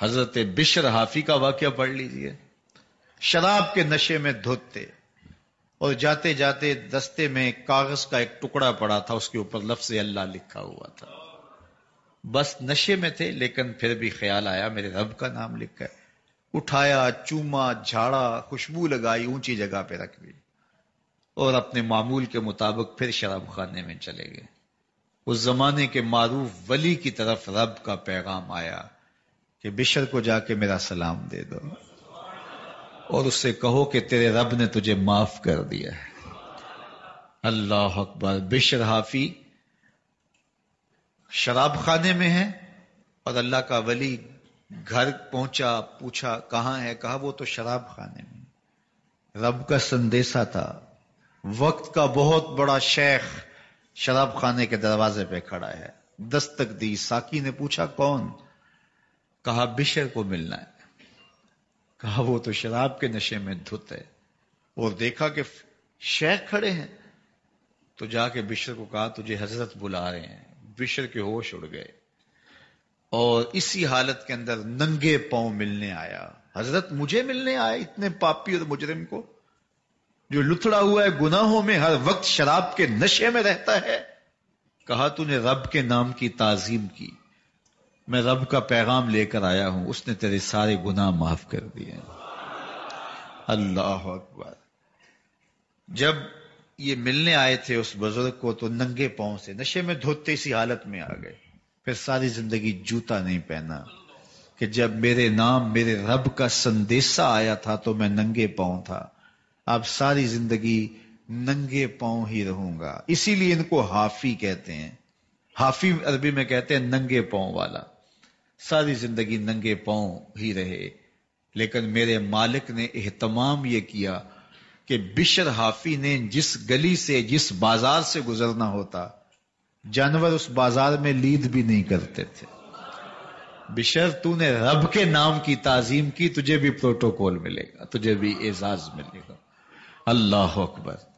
हजरत बिशर हाफी का वाक्य पढ़ लीजिए शराब के नशे में धोते और जाते जाते दस्ते में कागज का एक टुकड़ा पड़ा था उसके ऊपर लफ्ज अल्लाह लिखा हुआ था बस नशे में थे लेकिन फिर भी ख्याल आया मेरे रब का नाम लिखा है उठाया चूमा झाड़ा खुशबू लगाई ऊंची जगह पे रख दी और अपने मामूल के मुताबिक फिर शराब खाने में चले गए उस जमाने के मारूफ वली की तरफ रब का पैगाम आया कि बिशर को जाके मेरा सलाम दे दो और उससे कहो कि तेरे रब ने तुझे माफ कर दिया है अल्लाह अकबर बिशर हाफी शराब खाने में है और अल्लाह का वली घर पहुंचा पूछा कहा है कहा वो तो शराब खाने में रब का संदेशा था वक्त का बहुत बड़ा शेख शराब खाने के दरवाजे पे खड़ा है दस्तक दी साकी ने पूछा कौन कहा बिशर को मिलना है कहा वो तो शराब के नशे में धुत है और देखा कि शेख खड़े हैं तो जाके बिशर को कहा तुझे हजरत बुला रहे हैं बिशर के होश उड़ गए और इसी हालत के अंदर नंगे पांव मिलने आया हजरत मुझे मिलने आए इतने पापी और मुजरिम को जो लुथड़ा हुआ है गुनाहों में हर वक्त शराब के नशे में रहता है कहा तूने रब के नाम की ताजीम की मैं रब का पैगाम लेकर आया हूं उसने तेरे सारे गुनाह माफ कर दिए अल्लाह अकबर जब ये मिलने आए थे उस बुजुर्ग को तो नंगे पांव से नशे में धोते सी हालत में आ गए फिर सारी जिंदगी जूता नहीं पहना कि जब मेरे नाम मेरे रब का संदेशा आया था तो मैं नंगे पांव था अब सारी जिंदगी नंगे पांव ही रहूंगा इसीलिए इनको हाफी कहते हैं हाफी अरबी में कहते हैं नंगे पांव वाला सारी जिंदगी नंगे पांव ही रहे लेकिन मेरे मालिक ने एहतमाम यह किया कि बिशर हाफी ने जिस गली से जिस बाजार से गुजरना होता जानवर उस बाजार में लीद भी नहीं करते थे बिशर तूने रब के नाम की ताजीम की तुझे भी प्रोटोकॉल मिलेगा तुझे भी एजाज मिलेगा अल्लाह अकबर